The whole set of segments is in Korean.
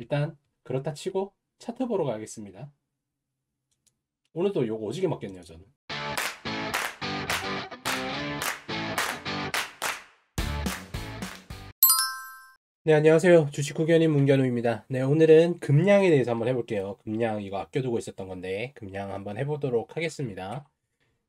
일단 그렇다 치고 차트 보러 가겠습니다. 오늘도 요거 오지게 먹겠네요 저는. 네, 안녕하세요. 주식 후견인 문견우입니다. 네, 오늘은 금량에 대해서 한번 해볼게요. 금량 이거 아껴두고 있었던 건데 금량 한번 해보도록 하겠습니다.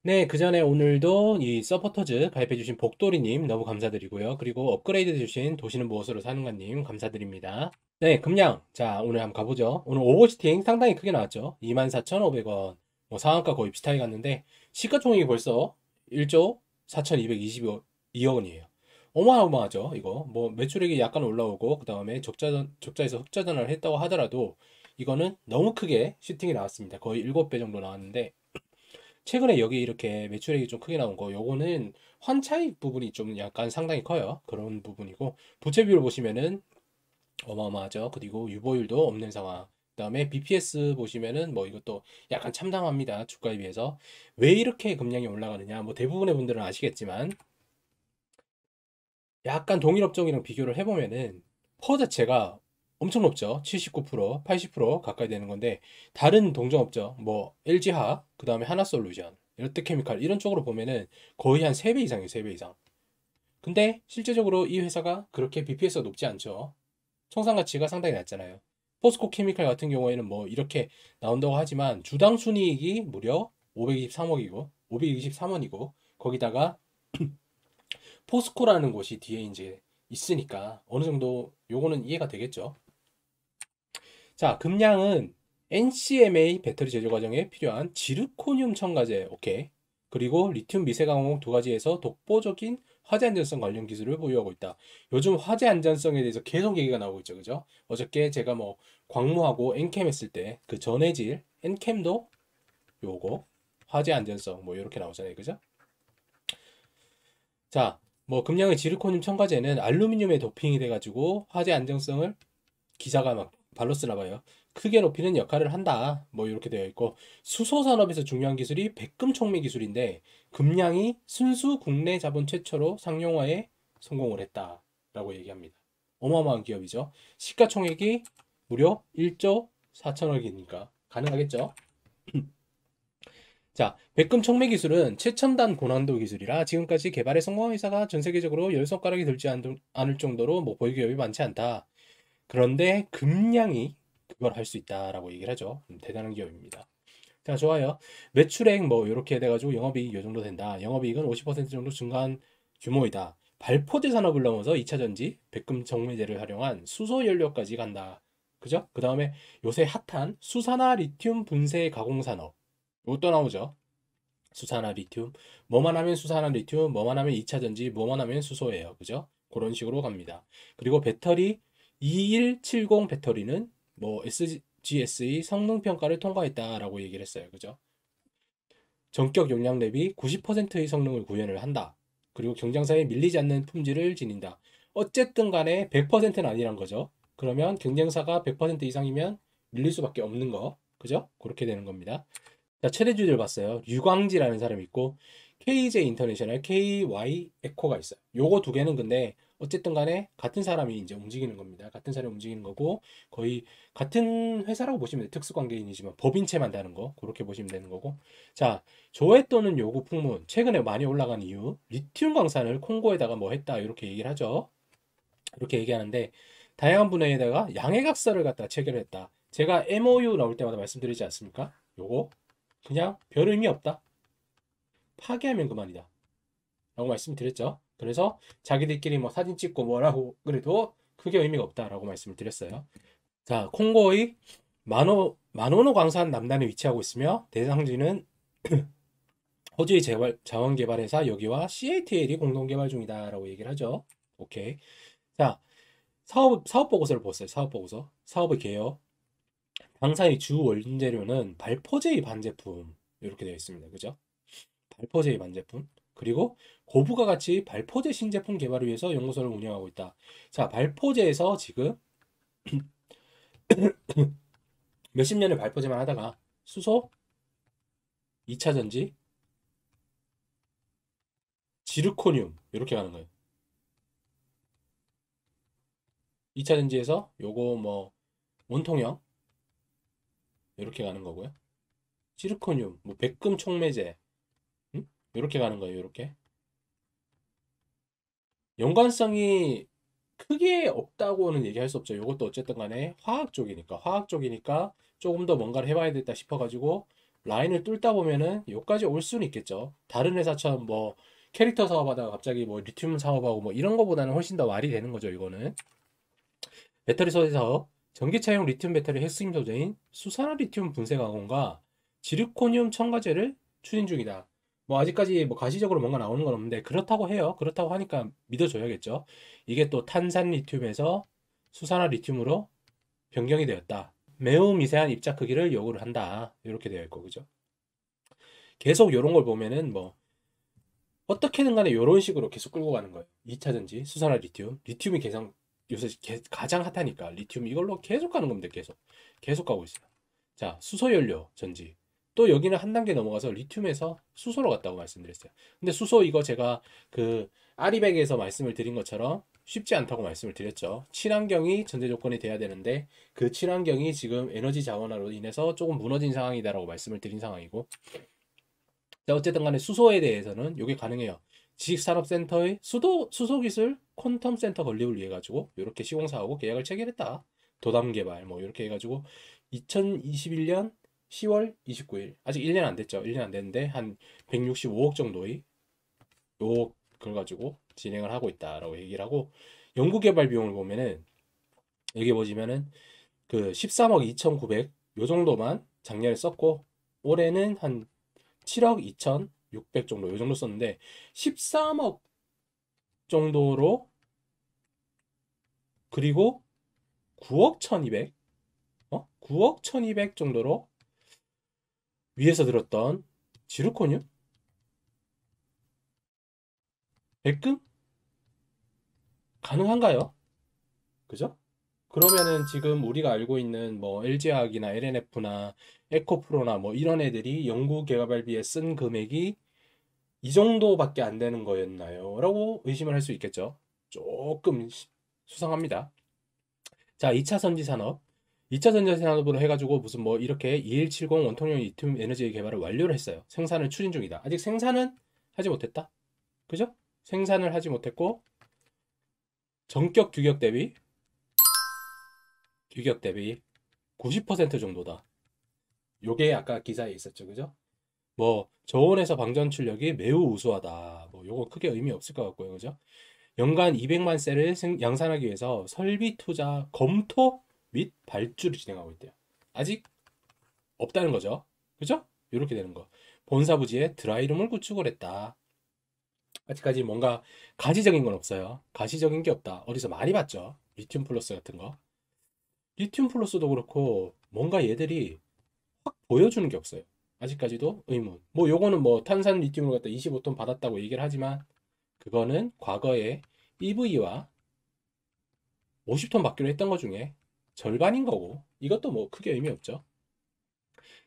네, 그 전에 오늘도 이 서포터즈 가입해주신 복돌이님 너무 감사드리고요. 그리고 업그레이드 해주신 도시는 무엇으로 사는가님 감사드립니다. 네, 금량 자, 오늘 한번 가보죠. 오늘 오버시팅 상당히 크게 나왔죠. 24,500원. 뭐 상한가 거의 비슷하게 갔는데 시가총액이 벌써 1조 4,222억 원이에요. 어마어마하죠, 이거. 뭐 매출액이 약간 올라오고 그다음에 적자 적자에서 흑자 전환을 했다고 하더라도 이거는 너무 크게 슈팅이 나왔습니다. 거의 7배 정도 나왔는데 최근에 여기 이렇게 매출액이 좀 크게 나온 거 요거는 환차익 부분이 좀 약간 상당히 커요. 그런 부분이고 부채비율 보시면은 어마어마하죠. 그리고 유보율도 없는 상황. 그다음에 BPS 보시면은 뭐 이것도 약간 참담합니다. 주가에 비해서 왜 이렇게 금량이 올라가느냐? 뭐 대부분의 분들은 아시겠지만 약간 동일 업종이랑 비교를 해보면은 퍼 자체가 엄청 높죠. 79%, 80% 가까이 되는 건데 다른 동종 업종 뭐 LG화, 그다음에 하나솔루션, 롯데케미칼 이런 쪽으로 보면은 거의 한 3배 이상이에요. 3배 이상. 근데 실제적으로 이 회사가 그렇게 BPS가 높지 않죠. 청산 가치가 상당히 낮잖아요. 포스코 케미칼 같은 경우에는 뭐 이렇게 나온다고 하지만 주당 순이익이 무려 523억이고 523원이고 거기다가 포스코라는 곳이 뒤에 이제 있으니까 어느 정도 요거는 이해가 되겠죠. 자, 금량은 NCMA 배터리 제조 과정에 필요한 지르코늄 첨가제, 오케이. 그리고 리튬 미세 광공두 가지에서 독보적인 화재 안전성 관련 기술을 보유하고 있다. 요즘 화재 안전성에 대해서 계속 얘기가 나오고 있죠. 그죠? 어저께 제가 뭐 광무하고 엔캠 했을 때 그 전해질 엔캠도 요거 화재 안전성 뭐 이렇게 나오잖아요. 그죠? 자, 뭐금량의 지르코늄 첨가제는 알루미늄에 도핑이 돼 가지고 화재 안전성을 기자가 막 발로 쓰나 봐요. 크게 높이는 역할을 한다. 뭐 이렇게 되어 있고 수소 산업에서 중요한 기술이 백금 촉매 기술인데 금량이 순수 국내 자본 최초로 상용화에 성공을 했다라고 얘기합니다. 어마어마한 기업이죠. 시가총액이 무려 1조 4천억이니까 가능하겠죠. 자, 백금 촉매 기술은 최첨단 고난도 기술이라 지금까지 개발에 성공한 회사가 전 세계적으로 열 손가락이 들지 않을 정도로 뭐 보유 기업이 많지 않다. 그런데 금량이 그걸 할 수 있다라고 얘기를 하죠. 음, 대단한 기업입니다. 자, 좋아요. 매출액 뭐 이렇게 돼가지고 영업이익 요 정도 된다. 영업이익은 50% 정도 증가한 규모이다. 발포제 산업을 넘어서 2차 전지, 백금 정매제를 활용한 수소 연료까지 간다. 그죠? 그 다음에 요새 핫한 수산화 리튬 분쇄 가공 산업. 이것도 나오죠. 수산화 리튬. 뭐만 하면 수산화 리튬, 뭐만 하면 2차 전지, 뭐만 하면 수소예요. 그죠? 그런 식으로 갑니다. 그리고 배터리 2170 배터리는 뭐 SGSE 성능 평가를 통과했다라고 얘기를 했어요. 그죠? 전격 용량 대비 90%의 성능을 구현을 한다. 그리고 경쟁사에 밀리지 않는 품질을 지닌다. 어쨌든 간에 100%는 아니란 거죠. 그러면 경쟁사가 100% 이상이면 밀릴 수밖에 없는 거. 그죠? 그렇게 되는 겁니다. 자, 최대주들 봤어요. 유광지라는 사람이 있고 KJ 인터내셔널, KY 에코가 있어요. 요거 두 개는 근데 어쨌든 간에 같은 사람이 이제 움직이는 겁니다. 같은 사람이 움직이는 거고 거의 같은 회사라고 보시면 돼요. 특수관계인이지만 법인체만 다는 거 그렇게 보시면 되는 거고 자 조회 또는 요구 풍문 최근에 많이 올라간 이유 리튬 광산을 콩고에다가 뭐 했다 이렇게 얘기를 하죠. 이렇게 얘기하는데 다양한 분야에다가 양해각서를 갖다 체결했다. 제가 MOU 나올 때마다 말씀드리지 않습니까? 요거 그냥 별 의미 없다. 파기하면 그만이다. 라고 말씀드렸죠. 그래서 자기들끼리 뭐 사진 찍고 뭐라고 그래도 크게 의미가 없다라고 말씀을 드렸어요. 자, 콩고의 마노 마노노 광산 남단에 위치하고 있으며 대상지는 호주의 재발, 자원개발회사 여기와 CATL이 공동개발 중이다라고 얘기를 하죠. 오케이. 자, 사업 사업 보고서를 보세요. 사업 보고서. 사업의 개요. 당사의 주 원재료는 발포제의 반제품 이렇게 되어 있습니다. 그죠? 발포제의 반제품. 그리고 고부가 같이 발포제 신제품 개발을 위해서 연구소를 운영하고 있다. 자, 발포제에서 지금 몇십 년을 발포제만 하다가 수소, 2차 전지, 지르코늄 이렇게 가는 거예요. 2차 전지에서 요거 뭐 원통형 이렇게 가는 거고요. 지르코늄뭐 백금 총매제 이렇게 가는 거예요. 이렇게 연관성이 크게 없다고는 얘기할 수 없죠. 이것도 어쨌든 간에 화학 쪽이니까 화학 쪽이니까 조금 더 뭔가를 해봐야겠다 싶어가지고 라인을 뚫다 보면은 여기까지 올 수는 있겠죠. 다른 회사처럼 뭐 캐릭터 사업하다가 갑자기 뭐 리튬 사업하고 뭐 이런 거보다는 훨씬 더 말이 되는 거죠. 이거는 배터리 소재 사업 전기차용 리튬 배터리 핵심 소재인 수산화 리튬 분쇄 가공과 지르코늄 첨가제를 추진 중이다. 뭐 아직까지 뭐 가시적으로 뭔가 나오는 건 없는데 그렇다고 해요. 그렇다고 하니까 믿어줘야겠죠. 이게 또 탄산 리튬에서 수산화 리튬으로 변경이 되었다. 매우 미세한 입자 크기를 요구를 한다. 이렇게 되어 있고 그죠? 계속 이런 걸 보면은 뭐 어떻게든 간에 이런 식으로 계속 끌고 가는 거예요. 2차전지 수산화 리튬, 리튬이 계상 요새 가장 핫하니까 리튬 이걸로 계속 가는 겁니다. 계속 계속 가고 있어요. 자 수소연료 전지 또 여기는 한 단계 넘어가서 리튬에서 수소로 갔다고 말씀드렸어요. 근데 수소 이거 제가 그 아리백에서 말씀을 드린 것처럼 쉽지 않다고 말씀을 드렸죠. 친환경이 전제 조건이 돼야 되는데 그 친환경이 지금 에너지 자원화로 인해서 조금 무너진 상황이다라고 말씀을 드린 상황이고 자 어쨌든 간에 수소에 대해서는 이게 가능해요. 지식산업센터의 수도 수소기술 콘텀센터 건립을 위해 가지고 이렇게 시공사하고 계약을 체결했다. 도담개발 뭐 이렇게 해가지고 2021년 10월 29일 아직 1년 안 됐죠 1년 안 됐는데 한 165억 정도의 요 그걸 가지고 진행을 하고 있다라고 얘기를 하고 연구개발 비용을 보면은 여기 보시면은 그 13억 2,900 요 정도만 작년에 썼고 올해는 한 7억 2,600 정도 요 정도 썼는데 13억 정도로 그리고 9억 1,200 어? 9억 1,200 정도로 위에서 들었던 지루코늄? 백금? 가능한가요? 그죠? 그러면은 지금 우리가 알고 있는 뭐 LG화학이나 LNF나 에코프로나 뭐 이런 애들이 연구 개발비에 쓴 금액이 이 정도밖에 안 되는 거였나요? 라고 의심을 할 수 있겠죠. 조금 수상합니다. 자, 2차 선지 산업. 2차 전자산업으로 해가지고 무슨 뭐 이렇게 2170 원통형 리튬 에너지 개발을 완료를 했어요. 생산을 추진 중이다. 아직 생산은 하지 못했다. 그죠? 생산을 하지 못했고 전격 규격 대비 규격 대비 90% 정도다. 요게 아까 기사에 있었죠. 그죠? 뭐 저온에서 방전 출력이 매우 우수하다. 뭐 요거 크게 의미 없을 것 같고요. 그죠? 연간 200만 셀을 양산하기 위해서 설비 투자 검토 및 발주를 진행하고 있대요. 아직 없다는 거죠. 그죠? 이렇게 되는 거. 본사 부지에 드라이룸을 구축을 했다. 아직까지 뭔가 가시적인 건 없어요. 가시적인 게 없다. 어디서 많이 봤죠? 리튬 플러스 같은 거. 리튬 플러스도 그렇고 뭔가 얘들이 확 보여주는 게 없어요. 아직까지도 의문. 뭐 요거는 뭐 탄산 리튬을 갖다 25톤 받았다고 얘기를 하지만 그거는 과거에 EV와 50톤 받기로 했던 것 중에 절반인 거고 이것도 뭐 크게 의미 없죠.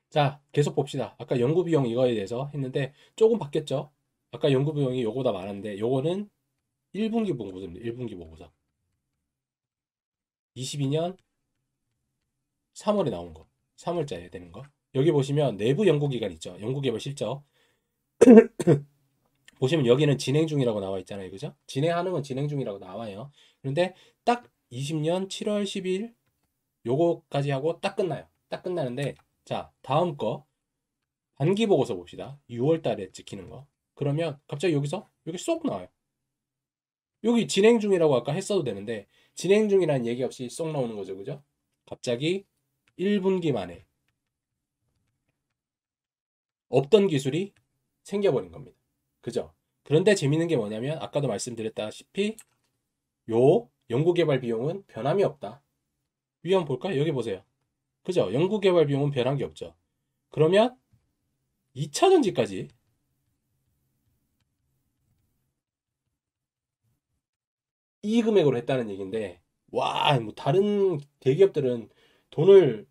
자 계속 봅시다. 아까 연구 비용 이거에 대해서 했는데 조금 바뀌었죠. 아까 연구 비용이 요거다 많았는데 요거는 1분기 보고서입니다. 1분기 보고서. 22년 3월에 나온 거. 3월자에 되는 거. 여기 보시면 내부 연구기간 있죠. 연구개발 실적. 보시면 여기는 진행 중이라고 나와 있잖아요. 그죠? 진행하는 건 진행 중이라고 나와요. 그런데 딱 20년 7월 10일 요거까지 하고 딱 끝나요. 딱 끝나는데 자 다음 거 반기 보고서 봅시다. 6월달에 찍히는 거. 그러면 갑자기 여기서 여기 쏙 나와요. 여기 진행 중이라고 아까 했어도 되는데 진행 중이라는 얘기 없이 쏙 나오는 거죠, 그죠? 갑자기 1분기 만에 없던 기술이 생겨버린 겁니다. 그죠? 그런데 재밌는 게 뭐냐면 아까도 말씀드렸다시피 요 연구개발 비용은 변함이 없다. 위험 볼까요? 여기 보세요. 그죠? 연구개발 비용은 변한 게 없죠. 그러면 2차 전지까지 이 금액으로 했다는 얘기인데 와, 뭐 다른 대기업들은 돈을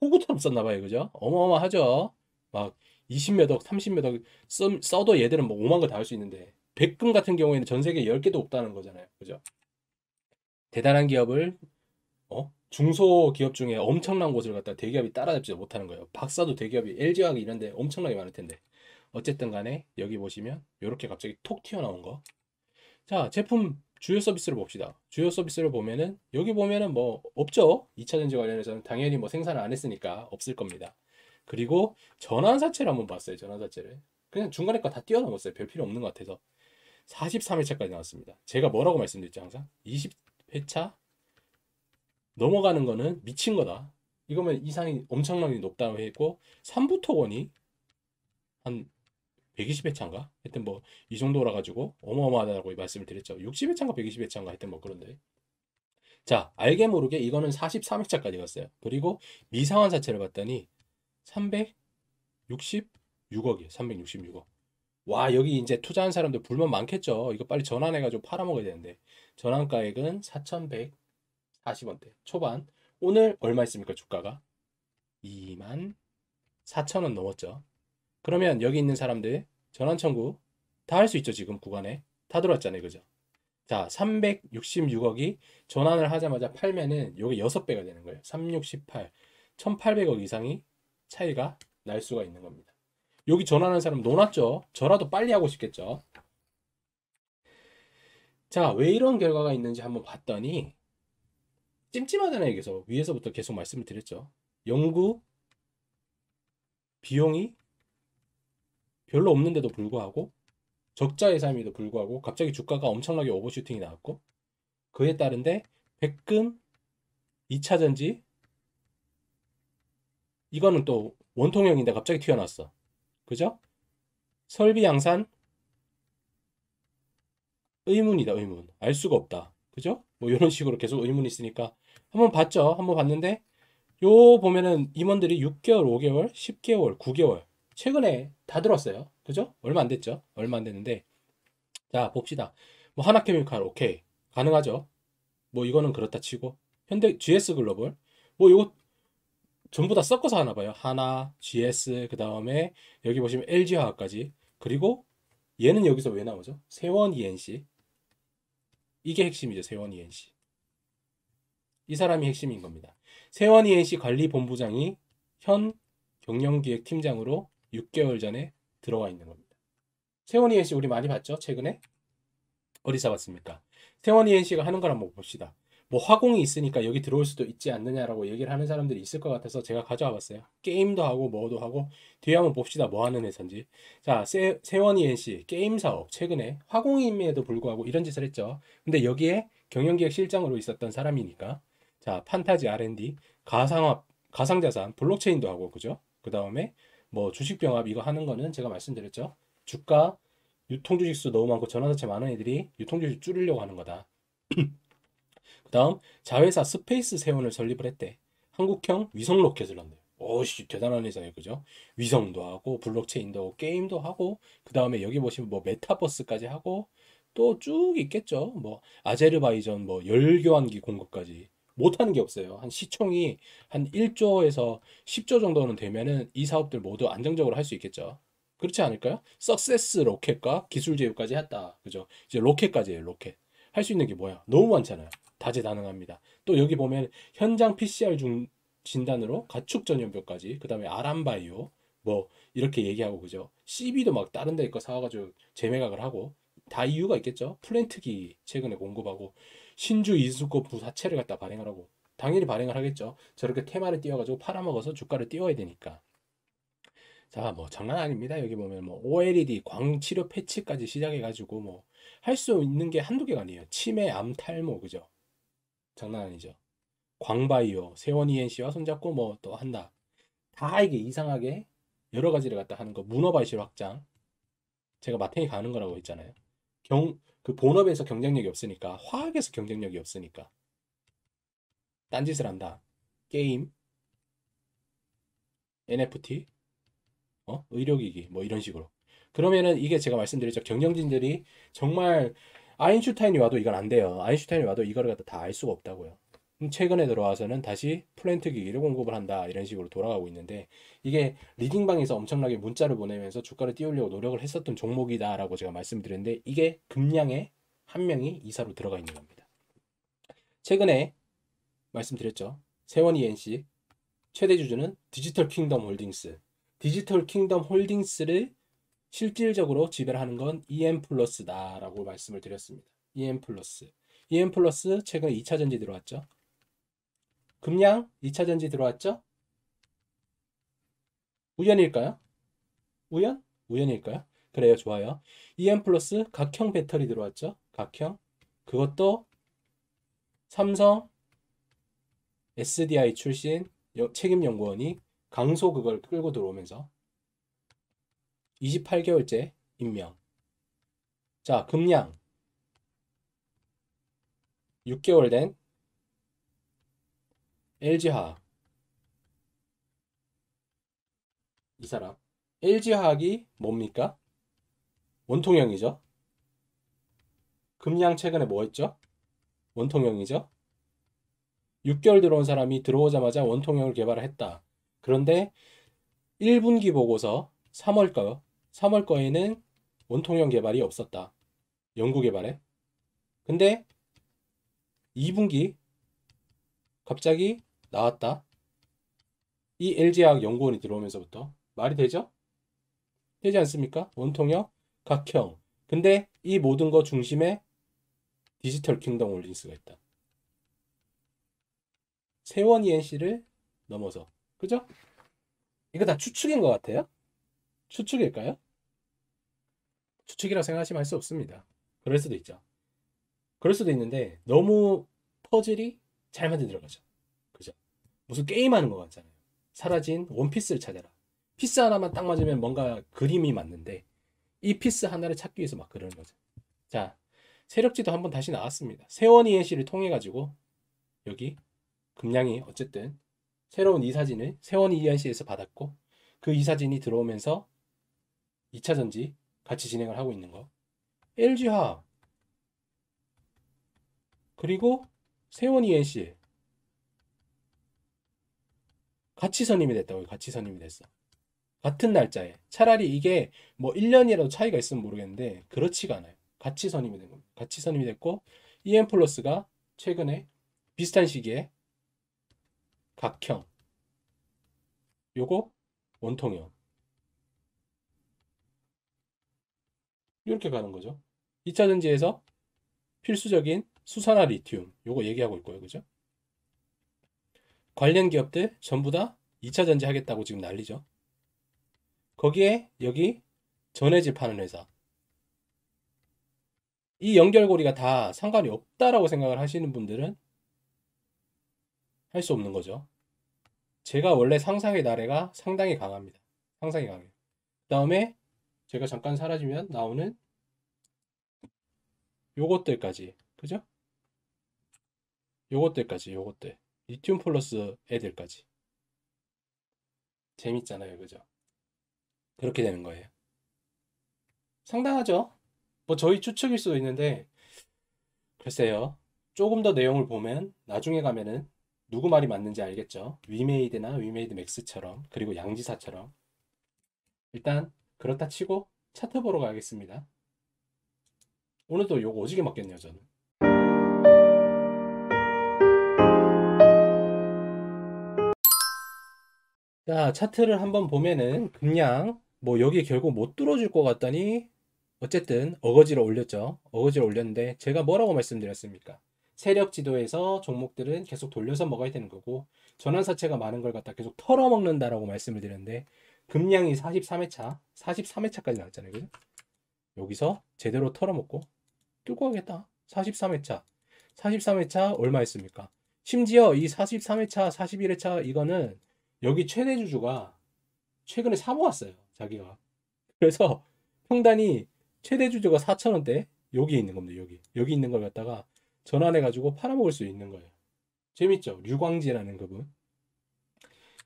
호구처럼 썼나 봐요. 그죠? 어마어마하죠. 막 20 몇 억, 30 몇 억 써, 도 얘들은 뭐 5만 거다할 수 있는데 백금 같은 경우에는 전 세계 10개도 없다는 거잖아요. 그죠? 대단한 기업을 어? 중소기업 중에 엄청난 곳을 갖다 대기업이 따라잡지 못하는 거예요. 박사도 대기업이 LG화학 이런데 엄청나게 많을 텐데. 어쨌든 간에 여기 보시면 이렇게 갑자기 톡 튀어나온 거. 자, 제품 주요 서비스를 봅시다. 주요 서비스를 보면은 여기 보면은 뭐 없죠. 2차전지 관련해서는 당연히 뭐 생산을 안 했으니까 없을 겁니다. 그리고 전환사채를 한번 봤어요. 전환사채를. 그냥 중간에 거다 뛰어넘었어요. 별 필요 없는 것 같아서. 43회차까지 나왔습니다. 제가 뭐라고 말씀드렸죠, 항상? 20회차 넘어가는 거는 미친 거다. 이거면 이상이 엄청나게 높다고 했고 3부 토건이 한 120회 차인가? 하여튼 뭐 이 정도라 가지고 어마어마하다고 말씀을 드렸죠. 60회 차인가 120회 차인가 하여튼 뭐 그런데 자 알게 모르게 이거는 43회 차까지 갔어요. 그리고 미상한 자체를 봤더니 366억이에요. 366억. 와 여기 이제 투자한 사람들 불만 많겠죠. 이거 빨리 전환해가지고 팔아먹어야 되는데 전환가액은 4,100 40원대 초반. 오늘 얼마 있습니까? 주가가 2만 4천 원 넘었죠. 그러면 여기 있는 사람들 전환 청구 다 할 수 있죠. 지금 구간에 다 들어왔잖아요. 그죠? 자, 366억이 전환을 하자마자 팔면은 요게 6배가 되는 거예요. 368, 1800억 이상이 차이가 날 수가 있는 겁니다. 여기 전환하는 사람 놀았죠? 저라도 빨리 하고 싶겠죠? 자, 왜 이런 결과가 있는지 한번 봤더니 찜찜하잖아요. 여기서 위에서부터 계속 말씀을 드렸죠. 연구 비용이 별로 없는데도 불구하고 적자 예산임에도 불구하고 갑자기 주가가 엄청나게 오버슈팅이 나왔고 그에 따른데 백금 2차전지 이거는 또 원통형인데 갑자기 튀어나왔어. 그죠? 설비 양산 의문이다 의문 알 수가 없다 그죠? 뭐 이런 식으로 계속 의문이 있으니까 한번 봤죠? 한번 봤는데 요 보면은 임원들이 6개월, 5개월, 10개월, 9개월 최근에 다 들었어요. 그죠? 얼마 안 됐죠? 얼마 안 됐는데 자 봅시다. 뭐 하나케미칼 오케이 가능하죠? 뭐 이거는 그렇다 치고 현대 GS 글로벌 뭐이거 전부 다 섞어서 하나 봐요. 하나, GS 그 다음에 여기 보시면 LG화학까지 그리고 얘는 여기서 왜 나오죠? 세원 ENC 이게 핵심이죠. 세원이 NC. 이 사람이 핵심인 겁니다. 세원이 NC 관리본부장이 현 경영기획팀장으로 6개월 전에 들어와 있는 겁니다. 세원이 NC 우리 많이 봤죠? 최근에? 어디서 봤습니까? 세원이 NC가 하는 걸 한번 봅시다. 뭐 화공이 있으니까 여기 들어올 수도 있지 않느냐라고 얘기를 하는 사람들이 있을 것 같아서 제가 가져와 봤어요. 게임도 하고 뭐도 하고 뒤에 한번 봅시다. 뭐 하는 회사인지. 자, 세, 세원이 NC 게임 사업 최근에 화공임에도 불구하고 이런 짓을 했죠. 근데 여기에 경영기획 실장으로 있었던 사람이니까 자, 판타지 R&D, 가상화 가상자산, 블록체인도 하고 그죠? 그다음에 뭐 주식 병합 이거 하는 거는 제가 말씀드렸죠. 주가 유통주식수 너무 많고 전환사채 많은 애들이 유통주식 줄이려고 하는 거다. 그 다음 자회사 스페이스 세온을 설립을 했대. 한국형 위성 로켓을 만들. 오씨 대단한 회사예 그죠? 위성도 하고 블록체인도 하고, 게임도 하고 그 다음에 여기 보시면 뭐 메타버스까지 하고 또 쭉 있겠죠. 뭐 아제르바이전 뭐 열교환기 공급까지 못하는 게 없어요. 한 시총이 한 1조에서 10조 정도는 되면은 이 사업들 모두 안정적으로 할 수 있겠죠. 그렇지 않을까요? 석세스 로켓과 기술 제휴까지 했다. 그죠? 이제 로켓까지예요, 로켓. 할 수 있는 게 뭐야? 너무 많잖아요. 다재다능합니다. 또 여기 보면 현장 PCR 중 진단으로 가축 전염병까지 그다음에 아람바이오 뭐 이렇게 얘기하고 그죠. CB도 막 다른 데 있고 사와가지고 재매각을 하고 다 이유가 있겠죠. 플랜트기 최근에 공급하고 신주 인수급 부사채를 갖다 발행을 하고 당연히 발행을 하겠죠. 저렇게 테마를 띄워가지고 팔아먹어서 주가를 띄워야 되니까. 자, 뭐 장난 아닙니다. 여기 보면 뭐 OLED 광치료 패치까지 시작해가지고 뭐 할 수 있는 게 한두 개가 아니에요. 치매, 암, 탈모 그죠. 장난 아니죠. 광바이오, 세원이 엔씨와 손잡고 뭐 또 한다. 다 이게 이상하게 여러 가지를 갖다 하는 거. 문어바이실 확장. 제가 마탱이 가는 거라고 했잖아요. 경, 그 본업에서 경쟁력이 없으니까, 화학에서 경쟁력이 없으니까. 딴짓을 한다. 게임, NFT, 어? 의료기기, 뭐 이런 식으로. 그러면은 이게 제가 말씀드렸죠. 경영진들이 정말 아인슈타인이 와도 이건 안 돼요. 아인슈타인이 와도 이거를 갖다 다 알 수가 없다고요. 최근에 들어와서는 다시 플랜트 기기를 공급을 한다 이런 식으로 돌아가고 있는데 이게 리딩방에서 엄청나게 문자를 보내면서 주가를 띄우려고 노력을 했었던 종목이다라고 제가 말씀드렸는데 이게 금량에 한 명이 이사로 들어가 있는 겁니다. 최근에 말씀드렸죠. 세원이 NC 최대 주주는 디지털 킹덤 홀딩스 디지털 킹덤 홀딩스를 실질적으로 지배하는 건 EM 플러스다라고 말씀을 드렸습니다. EM 플러스. EM 플러스 최근 2차 전지 들어왔죠. 금량 2차 전지 들어왔죠. 우연일까요? 우연? 우연일까요? 그래요. 좋아요. EM 플러스 각형 배터리 들어왔죠. 각형. 그것도 삼성 SDI 출신 책임연구원이 강소 그걸 끌고 들어오면서 28개월째 임명. 자, 금량 6개월 된 LG화학. 이 사람. LG화학이 뭡니까? 원통형이죠. 금량 최근에 뭐 했죠? 원통형이죠. 6개월 들어온 사람이 들어오자마자 원통형을 개발을 했다. 그런데 1분기 보고서 3월 거 3월 거에는 원통형 개발이 없었다. 연구 개발에. 근데 2분기 갑자기 나왔다. 이 LG학 연구원이 들어오면서부터 말이 되죠? 되지 않습니까? 원통형, 각형. 근데 이 모든 거 중심에 디지털 킹덤 올린스가 있다. 세원 ENC를 넘어서. 그죠? 이거 다 추측인 것 같아요. 추측일까요? 추측이라 생각하시면 할 수 없습니다. 그럴 수도 있죠. 그럴 수도 있는데 너무 퍼즐이 잘 만든 들어가죠. 그죠? 무슨 게임하는 것 같잖아요. 사라진 원피스를 찾아라. 피스 하나만 딱 맞으면 뭔가 그림이 맞는데 이 피스 하나를 찾기 위해서 막 그러는 거죠. 자, 세력지도 한번 다시 나왔습니다. 세원이의 시를 통해 가지고 여기 금량이 어쨌든 새로운 이사진을 세원이 이한 시에서 받았고 그 이사진이 들어오면서 2차 전지 같이 진행을 하고 있는 거. LG화학 그리고 세원 ENC 같이 선임이 됐다고 요 같이 선임이 됐어. 같은 날짜에 차라리 이게 뭐 1년이라도 차이가 있으면 모르겠는데 그렇지가 않아요. 같이 선임이 된 겁니다. 같이 선임이 됐고 EM 플러스가 최근에 비슷한 시기에 각형 요거 원통형 이렇게 가는 거죠. 2차 전지에서 필수적인 수산화 리튬 요거 얘기하고 있고요. 그죠? 관련 기업들 전부 다 2차 전지 하겠다고 지금 난리죠. 거기에 여기 전해질 파는 회사 이 연결고리가 다 상관이 없다라고 생각을 하시는 분들은 할 수 없는 거죠. 제가 원래 상상의 나래가 상당히 강합니다. 상상이 강해요. 그 다음에 제가 잠깐 사라지면 나오는 요것들까지 그죠? 요것들까지 요것들 리튬 플러스 애들까지 재밌잖아요 그죠? 그렇게 되는 거예요 상당하죠? 뭐 저희 추측일 수도 있는데 글쎄요 조금 더 내용을 보면 나중에 가면은 누구 말이 맞는지 알겠죠? 위메이드나 위메이드 맥스처럼 그리고 양지사처럼 일단 그렇다 치고 차트 보러 가겠습니다. 오늘도 요거 오지게 먹겠네요 저는. 자, 차트를 한번 보면은 그냥 뭐 여기 결국 못 뚫어줄 것 같더니 어쨌든 어거지로 올렸죠. 어거지로 올렸는데 제가 뭐라고 말씀드렸습니까? 세력 지도에서 종목들은 계속 돌려서 먹어야 되는 거고 전환사채가 많은 걸 갖다 계속 털어먹는다라고 말씀을 드렸는데 금량이 43회차, 43회차까지 나왔잖아요. 그죠? 여기서 제대로 털어먹고 뚫고 가겠다. 43회차. 43회차 얼마 했습니까? 심지어 이 43회차, 41회차 이거는 여기 최대 주주가 최근에 사모았어요. 자기가. 그래서 평단이 최대 주주가 4천원대 여기 있는 겁니다. 여기. 여기 있는 걸 갖다가 전환해가지고 팔아먹을 수 있는 거예요. 재밌죠? 류광지라는 그분.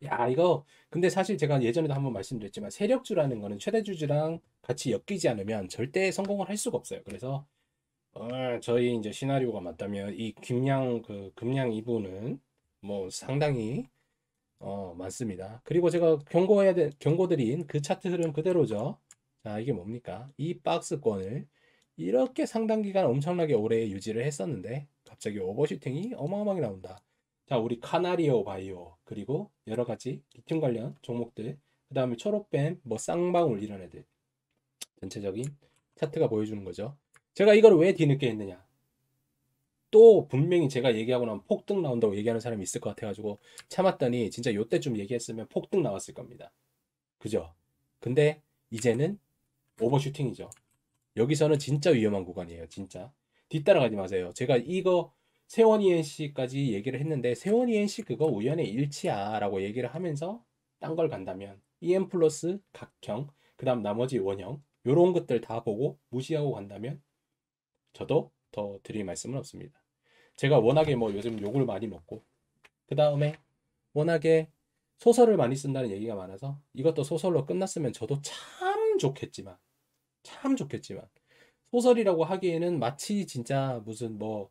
야, 이거 근데 사실 제가 예전에도 한번 말씀드렸지만 세력주라는 거는 최대주주랑 같이 엮이지 않으면 절대 성공을 할 수가 없어요. 그래서 어, 저희 이제 시나리오가 맞다면 이 김양 그 금양 이분은 뭐 상당히 어, 많습니다. 그리고 제가 경고해야 될 경고드린 그 차트 흐름 그대로죠. 자, 이게 뭡니까? 이 박스권을 이렇게 상당 기간 엄청나게 오래 유지를 했었는데 갑자기 오버슈팅이 어마어마하게 나온다. 자, 우리 카나리오 바이오 그리고 여러 가지 리튬 관련 종목들 그 다음에 초록뱀 뭐 쌍방울 이런 애들 전체적인 차트가 보여주는 거죠. 제가 이걸 왜 뒤늦게 했느냐? 또 분명히 제가 얘기하고 나면 폭등 나온다고 얘기하는 사람이 있을 것 같아가지고 참았더니 진짜 요때쯤 얘기했으면 폭등 나왔을 겁니다. 그죠? 근데 이제는 오버슈팅이죠. 여기서는 진짜 위험한 구간이에요. 진짜. 뒤따라가지 마세요. 제가 이거 세원이엔 씨까지 얘기를 했는데 세원이엔 씨 그거 우연의 일치야라고 얘기를 하면서 딴 걸 간다면 EM 플러스 각형 그다음 나머지 원형 요런 것들 다 보고 무시하고 간다면 저도 더 드릴 말씀은 없습니다. 제가 워낙에 뭐 요즘 욕을 많이 먹고 그 다음에 워낙에 소설을 많이 쓴다는 얘기가 많아서 이것도 소설로 끝났으면 저도 참 좋겠지만 참 좋겠지만 소설이라고 하기에는 마치 진짜 무슨 뭐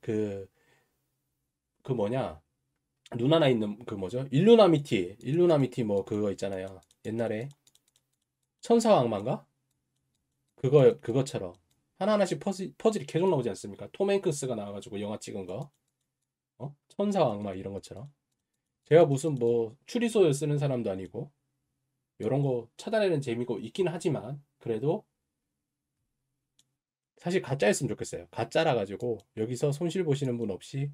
그, 그 뭐냐, 눈하나 있는 그 뭐죠? 일루나미티, 일루나미티 뭐 그거 있잖아요. 옛날에 천사왕만가 그거 그것처럼 하나하나씩 퍼즐, 퍼즐이 계속 나오지 않습니까? 톰 행크스가 나와가지고 영화 찍은 거, 어? 천사왕마 이런 것처럼 제가 무슨 뭐 추리소설 쓰는 사람도 아니고 요런거 찾아내는 재미고 있긴 하지만 그래도 사실 가짜였으면 좋겠어요. 가짜라 가지고 여기서 손실 보시는 분 없이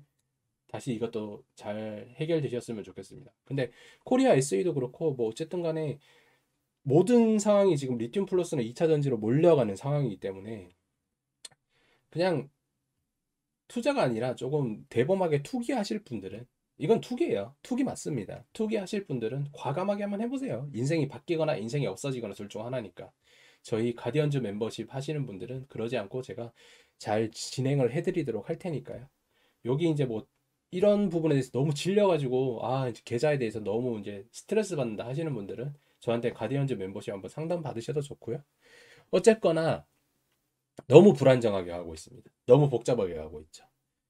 다시 이것도 잘 해결되셨으면 좋겠습니다. 근데 코리아 SE도 그렇고 뭐 어쨌든 간에 모든 상황이 지금 리튬 플러스는 2차 전지로 몰려가는 상황이기 때문에 그냥 투자가 아니라 조금 대범하게 투기하실 분들은 이건 투기예요. 투기 맞습니다. 투기하실 분들은 과감하게 한번 해보세요. 인생이 바뀌거나 인생이 없어지거나 둘 중 하나니까. 저희 가디언즈 멤버십 하시는 분들은 그러지 않고 제가 잘 진행을 해드리도록 할 테니까요. 여기 이제 뭐 이런 부분에 대해서 너무 질려가지고 아 이제 계좌에 대해서 너무 이제 스트레스 받는다 하시는 분들은 저한테 가디언즈 멤버십 한번 상담 받으셔도 좋고요. 어쨌거나 너무 불안정하게 하고 있습니다. 너무 복잡하게 하고 있죠.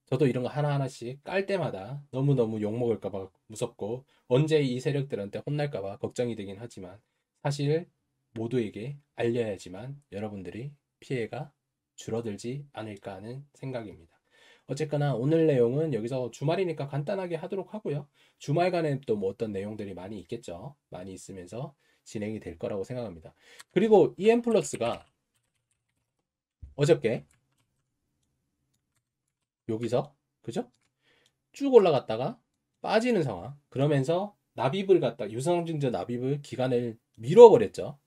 저도 이런 거 하나하나씩 깔 때마다 너무너무 욕먹을까봐 무섭고 언제 이 세력들한테 혼날까봐 걱정이 되긴 하지만 사실 모두에게 알려야지만 여러분들이 피해가 줄어들지 않을까 하는 생각입니다. 어쨌거나 오늘 내용은 여기서 주말이니까 간단하게 하도록 하고요. 주말간에 또뭐 어떤 내용들이 많이 있겠죠. 많이 있으면서 진행이 될 거라고 생각합니다. 그리고 EM 플러스가 어저께 여기서 그죠? 쭉 올라갔다가 빠지는 상황. 그러면서 납입을 갔다 유상증자 납입을 기간을 미뤄버렸죠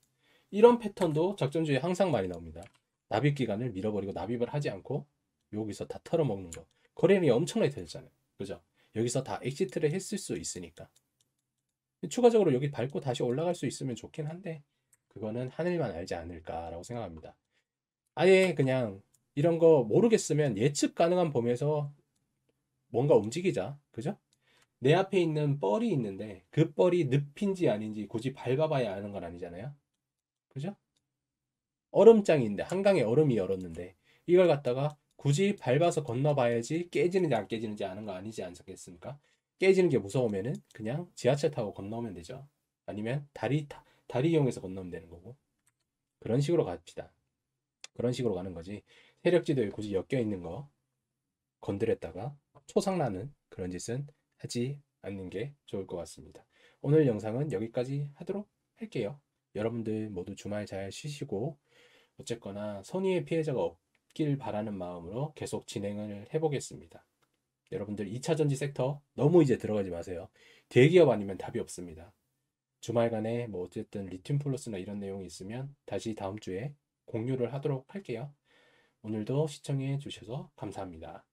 이런 패턴도 작전주에 항상 많이 나옵니다. 납입 기간을 밀어버리고 납입을 하지 않고 여기서 다 털어먹는 거. 거래량이 엄청나게 되잖아요. 그죠? 여기서 다 엑시트를 했을 수 있으니까. 추가적으로 여기 밟고 다시 올라갈 수 있으면 좋긴 한데 그거는 하늘만 알지 않을까라고 생각합니다. 아예 그냥 이런 거 모르겠으면 예측 가능한 범위에서 뭔가 움직이자. 그죠? 내 앞에 있는 뻘이 있는데 그 뻘이 늪인지 아닌지 굳이 밟아봐야 아는 건 아니잖아요. 그죠? 얼음장인데 한강에 얼음이 얼었는데 이걸 갖다가 굳이 밟아서 건너봐야지 깨지는지 안 깨지는지 아는 거 아니지 않겠습니까? 깨지는 게 무서우면은 그냥 지하철 타고 건너면 되죠. 아니면 다리 타, 다리 이용해서 건너면 되는 거고 그런 식으로 갑시다. 그런 식으로 가는 거지. 세력지도에 굳이 엮여 있는 거 건드렸다가 초상나는 그런 짓은 하지 않는 게 좋을 것 같습니다. 오늘 영상은 여기까지 하도록 할게요. 여러분들 모두 주말 잘 쉬시고 어쨌거나 선의의 피해자가 없길 바라는 마음으로 계속 진행을 해보겠습니다. 여러분들 2차 전지 섹터 너무 이제 들어가지 마세요. 대기업 아니면 답이 없습니다. 주말간에 뭐 어쨌든 리튬 플러스나 이런 내용이 있으면 다시 다음 주에 공유를 하도록 할게요. 오늘도 시청해 주셔서 감사합니다.